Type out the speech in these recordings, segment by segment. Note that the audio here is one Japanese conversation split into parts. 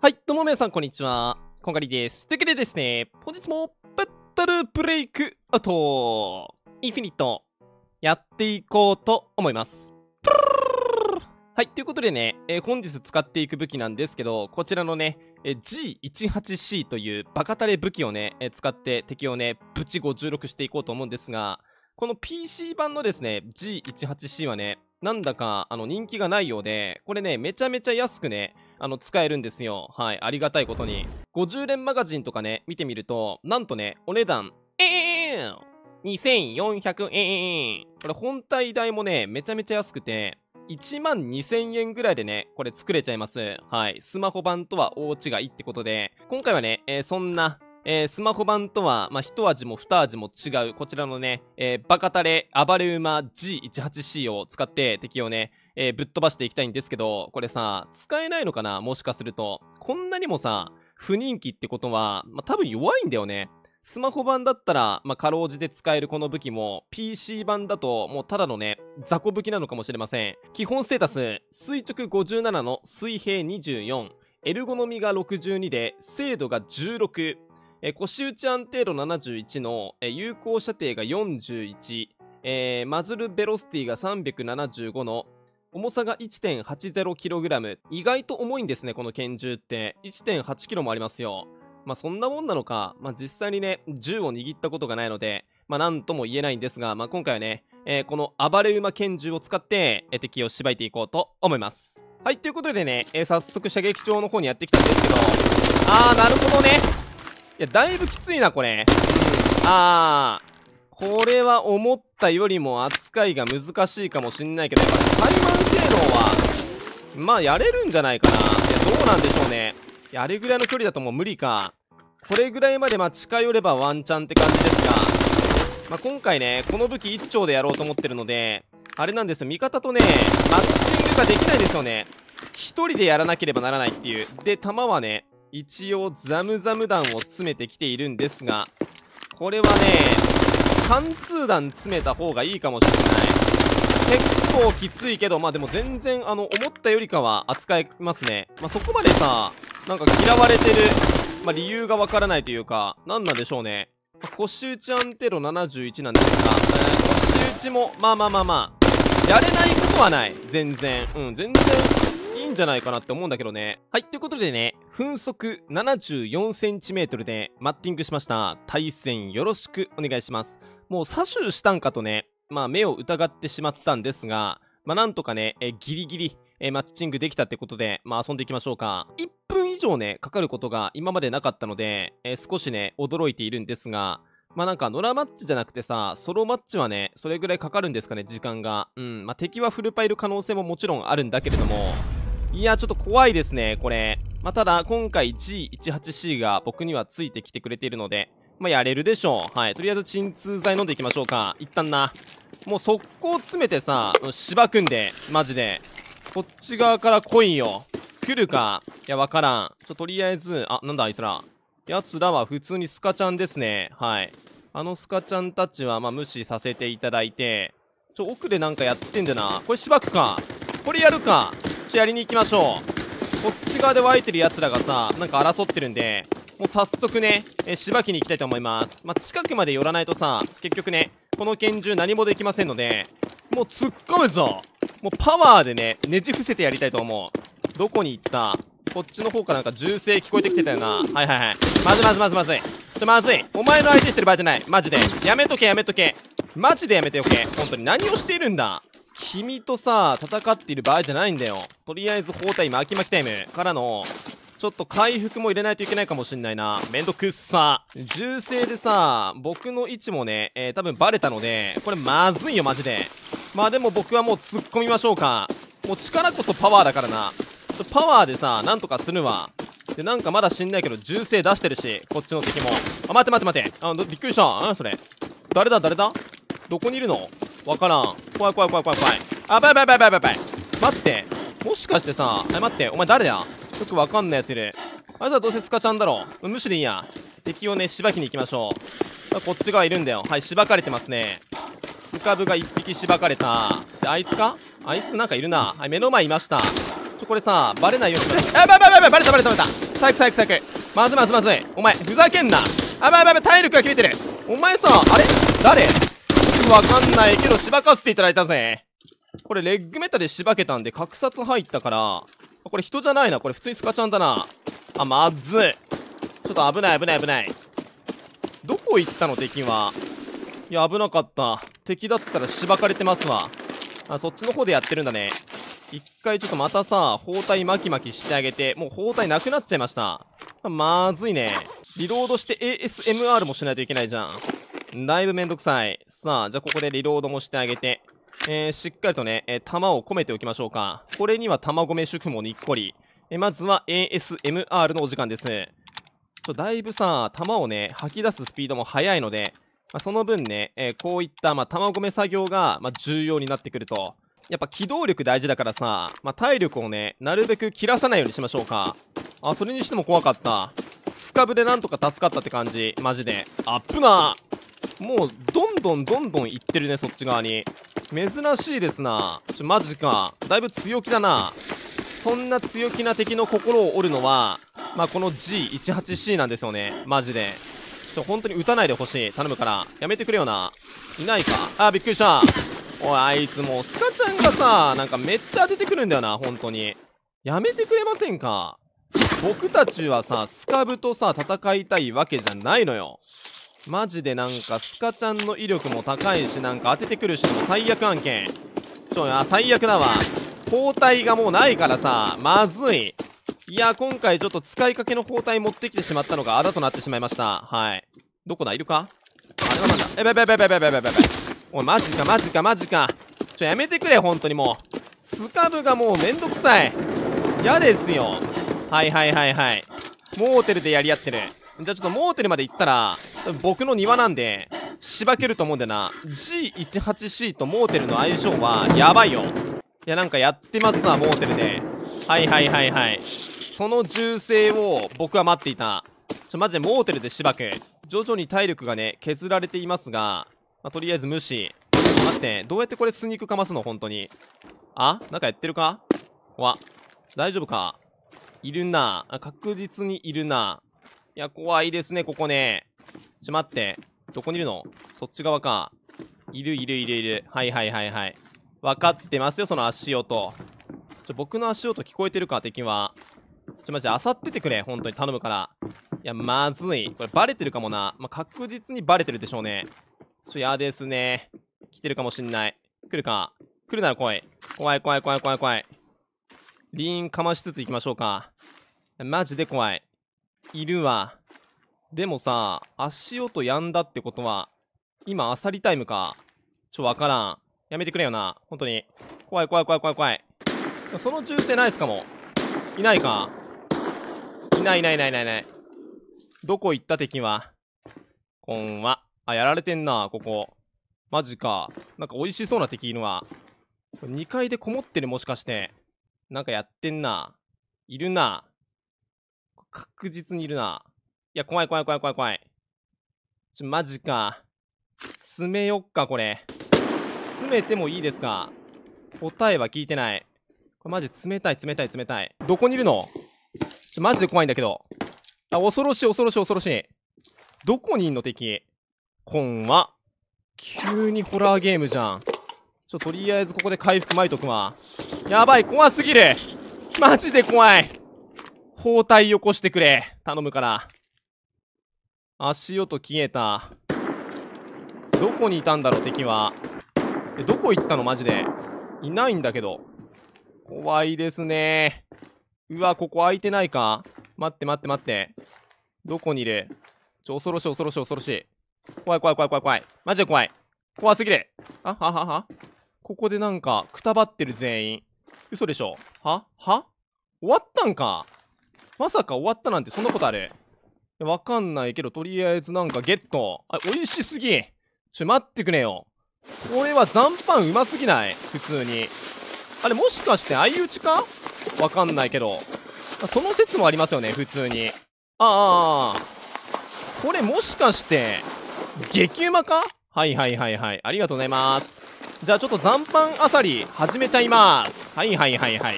はい、どうも皆さん、こんにちは。こんがりです。というわけでですね、本日もバッタルブレイクアウトインフィニットやっていこうと思います。はい、ということでね、えー、本日使っていく武器なんですけど、こちらのね、えー、G18C というバカタレ武器をね、えー、使って敵をね、ブチ56していこうと思うんですが、この PC 版のですね、G18C はね、なんだかあの人気がないようで、これね、めちゃめちゃ安くね、あの、使えるんですよ。はい、ありがたいことに。50連マガジンとかね、見てみると、なんとね、お値段、ええー、2400円。これ本体代もね、めちゃめちゃ安くて、1万2000円ぐらいでね、これ作れちゃいます。はい。スマホ版とは大違いってことで、今回はね、えー、そんな、えー、スマホ版とは、まあ、一味も二味も違う、こちらのね、えー、バカタレ暴れ馬 G18C を使って敵をね、えー、ぶっ飛ばしていきたいんですけど、これさ、使えないのかなもしかすると。こんなにもさ、不人気ってことは、まあ、多分弱いんだよね。スマホ版だったら、まあ、かろうじて使えるこの武器も、PC 版だと、もうただのね、雑魚武器なのかもしれません。基本ステータス、垂直57の水平24、エルゴノミが62で、精度が16、え腰打ち安定度71の、え有効射程が41、えー、マズルベロスティが375の、重さが 1.80kg。意外と重いんですね、この拳銃って。1.8kg もありますよ。まあそんなもんなのか、まあ実際にね、銃を握ったことがないので、まあなんとも言えないんですが、まあ今回はね、えー、この暴れ馬拳銃を使って、え敵をしばいていこうと思います。はい、ということでね、えー、早速射撃場の方にやってきたんですけど、あー、なるほどね。いや、だいぶきついな、これ。ああこれは思ったよりも扱いが難しいかもしんないけど、やっぱタイマン性能は、まあやれるんじゃないかな。いや、どうなんでしょうね。や、あれぐらいの距離だともう無理か。これぐらいまでまあ近寄ればワンチャンって感じですが、まあ、今回ね、この武器1丁でやろうと思ってるので、あれなんですよ、味方とね、マッチングができないですよね。1人でやらなければならないっていう。で、弾はね、一応ザムザム弾を詰めてきているんですが、これはね、貫通弾詰めた方がいいかもしれない結構きついけどまあでも全然あの思ったよりかは扱えますねまあそこまでさなんか嫌われてるまあ理由がわからないというか何なんでしょうね腰打ちアンテロ71なんですが、えー、腰打ちもまあまあまあまあやれないことはない全然うん全然いいんじゃないかなって思うんだけどねはいということでね分速 74cm でマッティングしました対戦よろしくお願いしますもう左手したんかとね、まあ目を疑ってしまったんですが、まあなんとかね、えギリギリ、えマッチングできたってことで、まあ遊んでいきましょうか。1分以上ね、かかることが今までなかったので、え少しね、驚いているんですが、まあなんか、野良マッチじゃなくてさ、ソロマッチはね、それぐらいかかるんですかね、時間が。うん、まあ敵はフルパイル可能性ももちろんあるんだけれども、いや、ちょっと怖いですね、これ。まあ、ただ、今回 G18C が僕にはついてきてくれているので、まあ、やれるでしょう。はい。とりあえず鎮痛剤飲んでいきましょうか。一旦な。もう速攻詰めてさ、芝くんで、マジで。こっち側から来いよ。来るか。いや、わからん。ちょ、とりあえず、あ、なんだあいつら。奴らは普通にスカちゃんですね。はい。あのスカちゃんたちは、まあ、無視させていただいて、ちょ、奥でなんかやってんだな。これ芝くか。これやるか。ちょ、やりに行きましょう。こっち側で湧いてる奴らがさ、なんか争ってるんで、もう早速ね、えー、しばきに行きたいと思います。まあ、近くまで寄らないとさ、結局ね、この拳銃何もできませんので、もう突っ込むぞもうパワーでね、ねじ伏せてやりたいと思う。どこに行ったこっちの方からなんか銃声聞こえてきてたよな。はいはいはい。まずまずまずまずい。ちょ、まずい。お前の相手してる場合じゃない。マジで。やめとけやめとけ。マジでやめておけ。本当に何をしているんだ君とさ、戦っている場合じゃないんだよ。とりあえず包帯巻き巻きタイムからの、ちょっと回復も入れないといけないかもしんないな。めんどくっさ。銃声でさ、僕の位置もね、えー、多分バレたので、これまずいよ、マジで。まあでも僕はもう突っ込みましょうか。もう力こそパワーだからな。ちょパワーでさ、なんとかするわ。で、なんかまだ死んないけど、銃声出してるし、こっちの敵も。あ、待って待って待って。あ、びっくりした。あ、それ。誰だ誰だどこにいるのわからん。怖い怖い怖い怖い怖い。あ、ばいばいばいばいばいばい。待って。もしかしてさ、あ、待って、お前誰だよくわかんないやついるあいつはどうせスカちゃんだろ無視でいいや敵をねしばきに行きましょうこっち側いるんだよはいしばかれてますねスカブが1匹しばかれたであいつかあいつなんかいるなはい目の前いましたちょこれさバレないようにあばばばばバレたバレたバレた最悪最悪最悪まずまずまずいお前ふざけんなあばばば体力が切れてるお前さあれ誰よくわかんないけどしばかせていただいたぜこれレッグメタでしばけたんで格殺入ったからこれ人じゃないな。これ普通にスカちゃんだな。あ、まずい。ちょっと危ない危ない危ない。どこ行ったの敵は。いや、危なかった。敵だったらしばかれてますわ。あ、そっちの方でやってるんだね。一回ちょっとまたさ、包帯巻き巻きしてあげて、もう包帯なくなっちゃいました。まずいね。リロードして ASMR もしないといけないじゃん。だいぶめんどくさい。さあ、じゃあここでリロードもしてあげて。えー、しっかりとね、えー、弾を込めておきましょうか。これには弾込め婦もにっこり。えー、まずは ASMR のお時間です。ちょだいぶさ、弾をね、吐き出すスピードも速いので、まあ、その分ね、えー、こういった、まあ、込め作業が、まあ、重要になってくると。やっぱ機動力大事だからさ、まあ、体力をね、なるべく切らさないようにしましょうか。あ、それにしても怖かった。スカブでなんとか助かったって感じ。マジで。アップなもう、どんどんどんどん行ってるね、そっち側に。珍しいですなちょマジかだいぶ強気だなそんな強気な敵の心を折るのはまあこの G18C なんですよねマジでちょ本当に撃たないでほしい頼むからやめてくれよないないかあびっくりしたおいあいつもうスカちゃんがさなんかめっちゃ出ててくるんだよな本当にやめてくれませんか僕たちはさスカブとさ戦いたいわけじゃないのよマジでなんかスカちゃんの威力も高いしなんか当ててくるし、も最悪案件ちょあ最悪だわ包帯がもうないからさまずいいや今回ちょっと使いかけの包帯持ってきてしまったのがあだとなってしまいましたはいどこだいるかあれはなんだえべべべべべべべべべおいマジかマジかマジかちょやめてくれ本当にもうスカブがもうめんどくさい嫌ですよはいはいはいはいモーテルでやり合ってるじゃあちょっとモーテルまで行ったら僕の庭なんでしばけると思うんだよな G18C とモーテルの相性はやばいよいやなんかやってますわモーテルではいはいはいはいその銃声を僕は待っていたちょマジでモーテルでしばく徐々に体力がね削られていますが、まあ、とりあえず無視待ってどうやってこれスニークかますの本当にあなんかやってるかわ大丈夫かいるな確実にいるないや怖いですねここねちょ、待って。どこにいるのそっち側か。いるいるいるいる。はいはいはいはい。わかってますよ、その足音。ちょ、僕の足音聞こえてるか、敵は。ちょ、マジで、あさっててくれ。本当に頼むから。いや、まずい。これ、バレてるかもな。まあ、確実にバレてるでしょうね。ちょ、嫌ですね。来てるかもしんない。来るか。来るなら来い。怖い怖い怖い怖い怖い。リーンかましつつ行きましょうか。マジで怖い。いるわ。でもさ、足音やんだってことは、今、あさりタイムか。ちょ、わからん。やめてくれよな。ほんとに。怖い怖い怖い怖い怖い。その銃声ないっすかも。いないか。いないいないいないいないいない。どこ行った敵は。こんは。あ、やられてんな、ここ。マジか。なんか美味しそうな敵いるわ。2階でこもってるもしかして。なんかやってんな。いるな。確実にいるな。いや、怖い怖い怖い怖い怖い。ちょ、マジか。詰めよっか、これ。詰めてもいいですか答えは聞いてない。これマジ冷たい冷たい冷たい。どこにいるのちょ、マジで怖いんだけど。あ、恐ろしい恐ろしい恐ろしい。どこにいんの敵こんは。急にホラーゲームじゃん。ちょ、とりあえずここで回復まいとくわ。やばい、怖すぎるマジで怖い包帯よこしてくれ。頼むから。足音消えた。どこにいたんだろう、敵は。え、どこ行ったのマジで。いないんだけど。怖いですね。うわ、ここ空いてないか待って待って待って。どこにいるちょ、恐ろしい恐ろしい恐ろしい。怖い怖い怖い怖い怖い。マジで怖い。怖すぎる。あははは。ここでなんか、くたばってる全員。嘘でしょはは終わったんかまさか終わったなんてそんなことあるわかんないけど、とりあえずなんかゲット。あ、美味しすぎちょ、待ってくれよ。これは残飯うますぎない普通に。あれ、もしかして相打ちかわかんないけど。その説もありますよね、普通に。ああ。これもしかして、激うまかはいはいはいはい。ありがとうございます。じゃあちょっと残飯あさり、始めちゃいます。はいはいはいはい。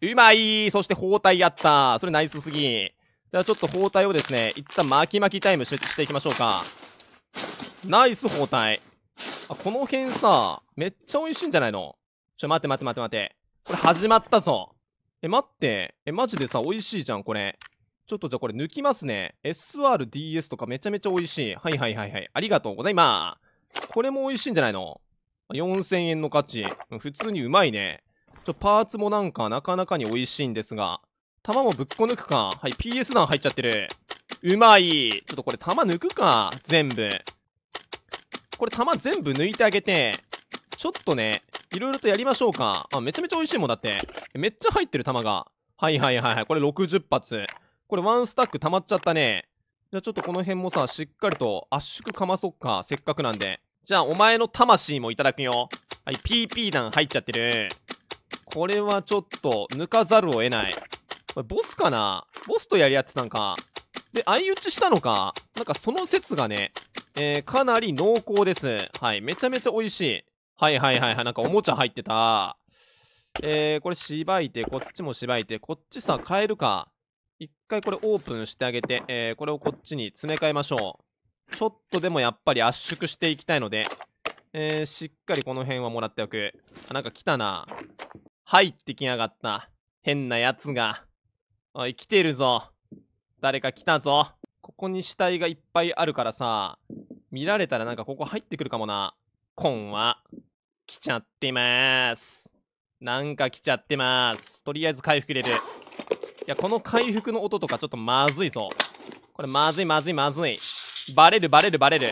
うまいそして包帯やったそれナイスすぎではちょっと包帯をですね、一旦巻き巻きタイムしていきましょうか。ナイス包帯。あ、この辺さ、めっちゃ美味しいんじゃないのちょ、待って待って待って待って。これ始まったぞ。え、待って。え、マジでさ、美味しいじゃん、これ。ちょっとじゃあこれ抜きますね。SRDS とかめちゃめちゃ美味しい。はいはいはいはい。ありがとうございます。これも美味しいんじゃないの ?4000 円の価値。普通にうまいね。ちょ、パーツもなんかなかなかに美味しいんですが。弾もぶっこ抜くか。はい、PS 弾入っちゃってる。うまい。ちょっとこれ弾抜くか。全部。これ弾全部抜いてあげて、ちょっとね、いろいろとやりましょうか。あ、めちゃめちゃ美味しいもんだって。めっちゃ入ってる弾が。はいはいはいはい。これ60発。これワンスタック溜まっちゃったね。じゃあちょっとこの辺もさ、しっかりと圧縮かまそっか。せっかくなんで。じゃあお前の魂もいただくよ。はい、PP 弾入っちゃってる。これはちょっと抜かざるを得ない。ボスかなボスとやり合ってたんか。で、相打ちしたのか。なんかその説がね、えー、かなり濃厚です。はい。めちゃめちゃ美味しい。はいはいはいはい。なんかおもちゃ入ってた。えー、これしばいて、こっちもしばいて、こっちさ、変えるか。一回これオープンしてあげて、えー、これをこっちに詰め替えましょう。ちょっとでもやっぱり圧縮していきたいので、えー、しっかりこの辺はもらっておく。あ、なんか来たな。入ってきやがった。変なやつが。おい、来てるぞ。誰か来たぞ。ここに死体がいっぱいあるからさ、見られたらなんかここ入ってくるかもな。コンは、来ちゃってまーす。なんか来ちゃってまーす。とりあえず回復入れる。いや、この回復の音とかちょっとまずいぞ。これまずいまずいまずい。バレるバレるバレる。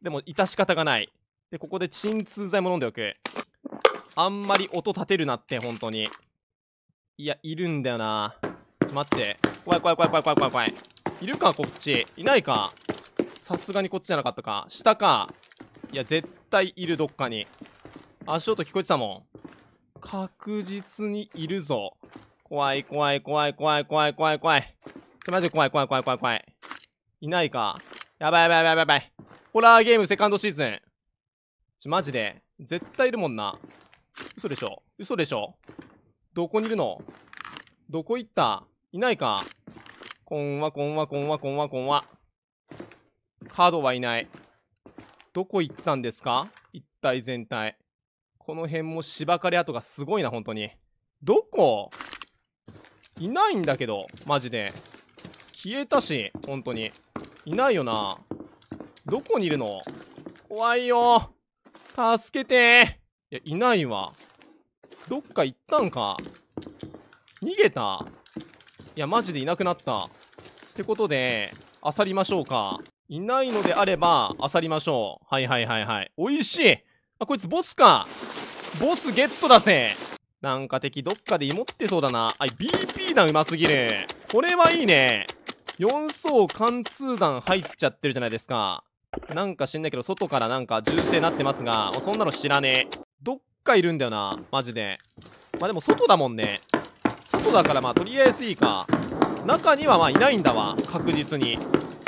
でも、致し方がない。で、ここで鎮痛剤も飲んでおく。あんまり音立てるなって、本当に。いや、いるんだよな。待って怖い怖い怖い怖い怖い怖い怖いいるかこっちいないかさすがにこっちじゃなかったか下かいや絶対いるどっかに足音聞こえてたもん確実にいるぞ怖い怖い怖い怖い怖い怖い怖いちょマジで怖い怖い怖い怖い怖いいないかやばいやばいやばいやばいホラーゲームセカンドシーズンちょマジで絶対いるもんな嘘でしょ嘘でしょどこにいるのどこ行ったいないか。こんわ、こんわ、こんわ、こんわ、こんわ。カードはいない。どこ行ったんですか一体全体。この辺も芝刈り跡がすごいな、本当に。どこいないんだけど、マジで。消えたし、本当に。いないよな。どこにいるの怖いよ。助けていや、いないわ。どっか行ったんか。逃げたいや、マジでいなくなった。ってことで、漁りましょうか。いないのであれば、漁りましょう。はいはいはいはい。美味しいあ、こいつボスかボスゲットだぜなんか敵どっかで芋ってそうだな。あ、BP 弾うますぎる。これはいいね。4層貫通弾入っちゃってるじゃないですか。なんか知んないけど、外からなんか銃声なってますが、そんなの知らねえ。どっかいるんだよな、マジで。まあでも外だもんね。外だからまあとりあえずいいか中にはまあいないんだわ確実に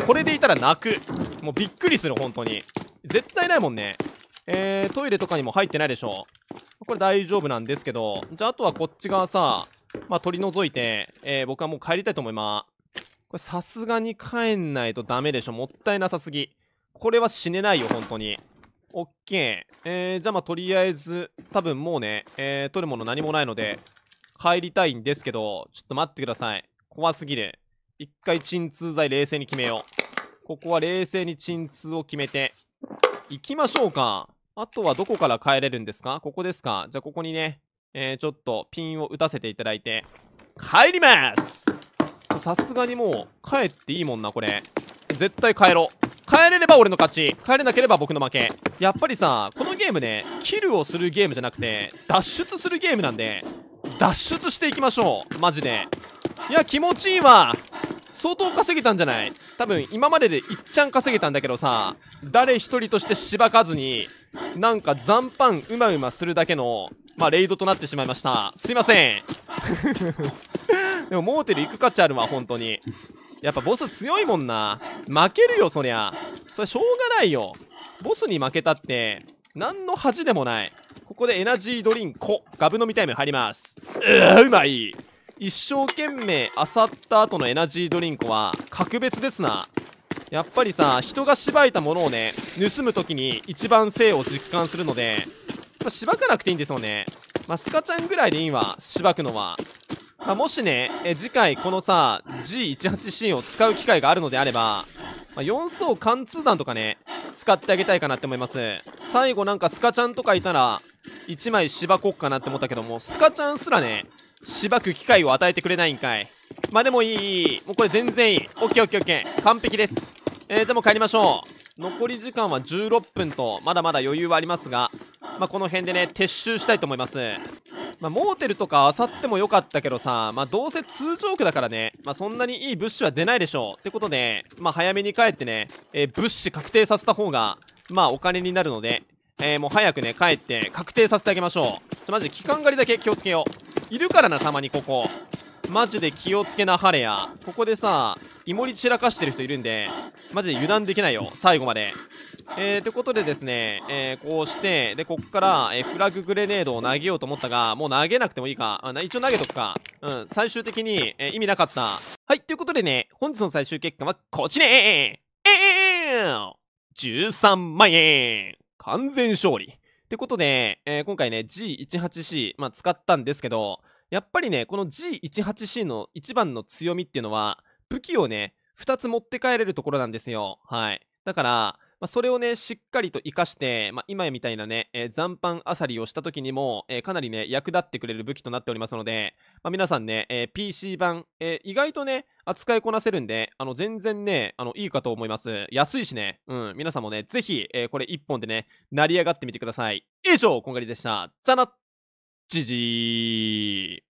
これでいたら泣くもうびっくりする本当に絶対ないもんねえー、トイレとかにも入ってないでしょこれ大丈夫なんですけどじゃああとはこっち側さまあ取り除いて、えー、僕はもう帰りたいと思いますこれさすがに帰んないとダメでしょもったいなさすぎこれは死ねないよ本当にオッケー。えー、じゃあまあとりあえず、多分もうね、えー、取るもの何もないので、帰りたいんですけど、ちょっと待ってください。怖すぎる。一回鎮痛剤冷静に決めよう。ここは冷静に鎮痛を決めて、行きましょうか。あとはどこから帰れるんですかここですかじゃあここにね、えー、ちょっとピンを打たせていただいて、帰りますさすがにもう帰っていいもんな、これ。絶対帰ろう。帰れれば俺の勝ち。帰れなければ僕の負け。やっぱりさ、このゲームね、キルをするゲームじゃなくて、脱出するゲームなんで、脱出していきましょうマジでいや気持ちいいわ相当稼げたんじゃない多分今まででいっちゃん稼げたんだけどさ誰一人としてしばかずになんか残飯うまうまするだけのまあレイドとなってしまいましたすいません でもモーテル行く価値あるわ本当にやっぱボス強いもんな負けるよそりゃそれしょうがないよボスに負けたって何の恥でもないここでエナジードリンク、ガブ飲みタイム入ります。うーうまい一生懸命漁った後のエナジードリンクは格別ですな。やっぱりさ、人がしばいたものをね、盗む時に一番性を実感するので、しばかなくていいんですよね。まあ、スカちゃんぐらいでいいわ、しばくのは。まあ、もしね、え次回このさ、G18C を使う機会があるのであれば、まあ、4層貫通弾とかね、使ってあげたいかなって思います。最後なんかスカちゃんとかいたら、1枚芝こっかなって思ったけども、スカちゃんすらね、芝く機会を与えてくれないんかい。まあでもいい。もうこれ全然いい。オッケーオッケーオッケー。完璧です。えー、でも帰りましょう。残り時間は16分と、まだまだ余裕はありますが、まあこの辺でね、撤収したいと思います。まあ、モーテルとか漁ってもよかったけどさ、まあ、どうせ通常区だからね、まあ、そんなにいい物資は出ないでしょう。ってことで、まあ、早めに帰ってね、えー、物資確定させた方が、まあ、お金になるので、えー、もう早くね、帰って確定させてあげましょう。ちょ、マジで期間狩りだけ気をつけよう。いるからな、たまにここ。マジで気をつけなはれや。ここでさ、イモリ散らかしてる人いるんで、マジで油断できないよ。最後まで。えー、ってことでですね、えー、こうして、で、こっから、えー、フラググレネードを投げようと思ったが、もう投げなくてもいいか。あ一応投げとくか。うん、最終的に、えー、意味なかった。はい、ということでね、本日の最終結果はこっちねええー、!13 万円完全勝利。ってことで、えー、今回ね、G18C、まあ、使ったんですけど、やっぱりね、この G18C の一番の強みっていうのは、武器をね、2つ持って帰れるところなんですよ。はい。だから、まあ、それをね、しっかりと活かして、まあ、今みたいなね、えー、残飯あさりをした時にも、えー、かなりね、役立ってくれる武器となっておりますので、まあ、皆さんね、えー、PC 版、え意外とね、扱いこなせるんで、あの、全然ね、あの、いいかと思います。安いしね、うん、皆さんもね、ぜひ、えこれ1本でね、成り上がってみてください。以上、こんがりでした。じゃな、じじー。